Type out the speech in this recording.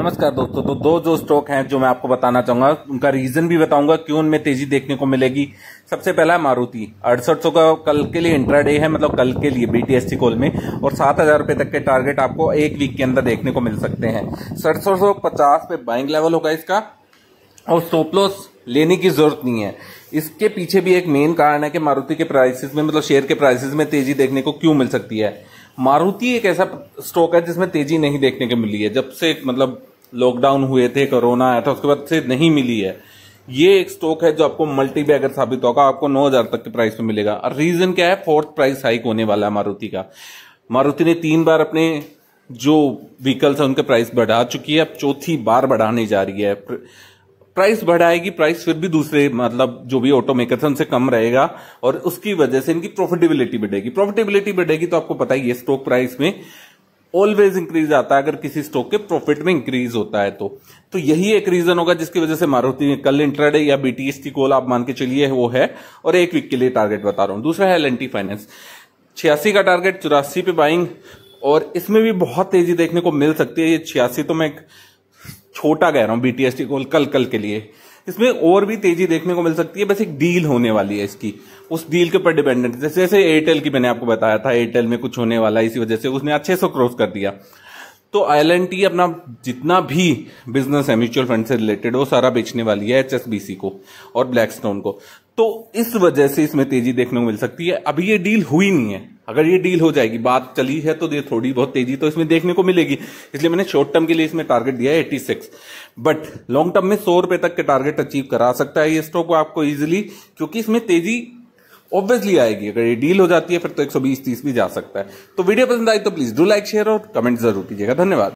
नमस्कार दोस्तों तो दो जो स्टॉक हैं जो मैं आपको बताना चाहूंगा उनका रीजन भी बताऊंगा क्यों उनमें तेजी देखने को मिलेगी सबसे पहला है मारुति अड़सठ सौ का कल के लिए इंट्राडे है मतलब कल के लिए बीटीएससी कॉल में और सात हजार रुपए तक के टारगेट आपको एक वीक के अंदर देखने को मिल सकते हैं सड़सठ सौ पचास पे बाइंग लेवल होगा इसका और सोपलोस लेने की जरूरत नहीं है इसके पीछे भी एक मेन कारण है कि मारुति के प्राइसेस में मतलब शेयर के प्राइसेस में तेजी देखने को क्यों मिल सकती है मारुति एक ऐसा स्टॉक है जिसमें तेजी नहीं देखने को मिली है जब से मतलब लॉकडाउन हुए थे कोरोना आया था उसके बाद से नहीं मिली है ये एक स्टॉक है जो आपको मल्टी बैगर साबित होगा आपको 9000 तक के प्राइस पे मिलेगा और रीजन क्या है फोर्थ प्राइस हाइक होने वाला है मारुति का मारुति ने तीन बार अपने जो व्हीकल्स है उनके प्राइस बढ़ा चुकी है अब चौथी बार बढ़ाने जा रही है प्राइस बढ़ाएगी प्राइस फिर भी दूसरे मतलब जो भी ऑटो मेकर उनसे कम रहेगा और उसकी वजह से इनकी प्रॉफिटेबिलिटी बढ़ेगी प्रॉफिटेबिलिटी बढ़ेगी तो आपको पता ही है स्टॉक प्राइस में ऑलवेज इंक्रीज आता है अगर किसी स्टॉक के प्रॉफिट में इंक्रीज होता है तो तो यही एक रीजन होगा जिसकी वजह से मारुति ने कल इंट्राडे या बीटीएस की कॉल आप मान के चलिए वो है और एक वीक के लिए टारगेट बता रहा हूं दूसरा है एल फाइनेंस छियासी का टारगेट चौरासी पे बाइंग और इसमें भी बहुत तेजी देखने को मिल सकती है ये छियासी तो मैं छोटा कह रहा हूं बीटीएस की कल कल के लिए इसमें और भी तेजी देखने को मिल सकती है बस एक डील होने वाली है इसकी उस डील के ऊपर डिपेंडेंट जैसे जैसे एयरटेल की मैंने आपको बताया था एयरटेल में कुछ होने वाला है इसी वजह से उसने अच्छे से क्रॉस कर दिया तो आई अपना जितना भी बिजनेस है म्यूचुअल फंड से रिलेटेड वो सारा बेचने वाली है एच को और ब्लैक को तो इस वजह से इसमें तेजी देखने को मिल सकती है अभी ये डील हुई नहीं है अगर ये डील हो जाएगी बात चली है तो ये थोड़ी बहुत तेजी तो इसमें देखने को मिलेगी इसलिए मैंने शॉर्ट टर्म के लिए इसमें टारगेट दिया है eighty six but long term में सौ रुपए तक के टारगेट अचीव करा सकता है ये स्टॉक आपको इजिली क्योंकि इसमें तेजी ऑब्वियसली आएगी अगर ये डील हो जाती है फिर तो बीस तीस भी जा सकता है तो वीडियो पसंद आई तो प्लीज डू लाइक शेयर और कमेंट जरूर कीजिएगा धन्यवाद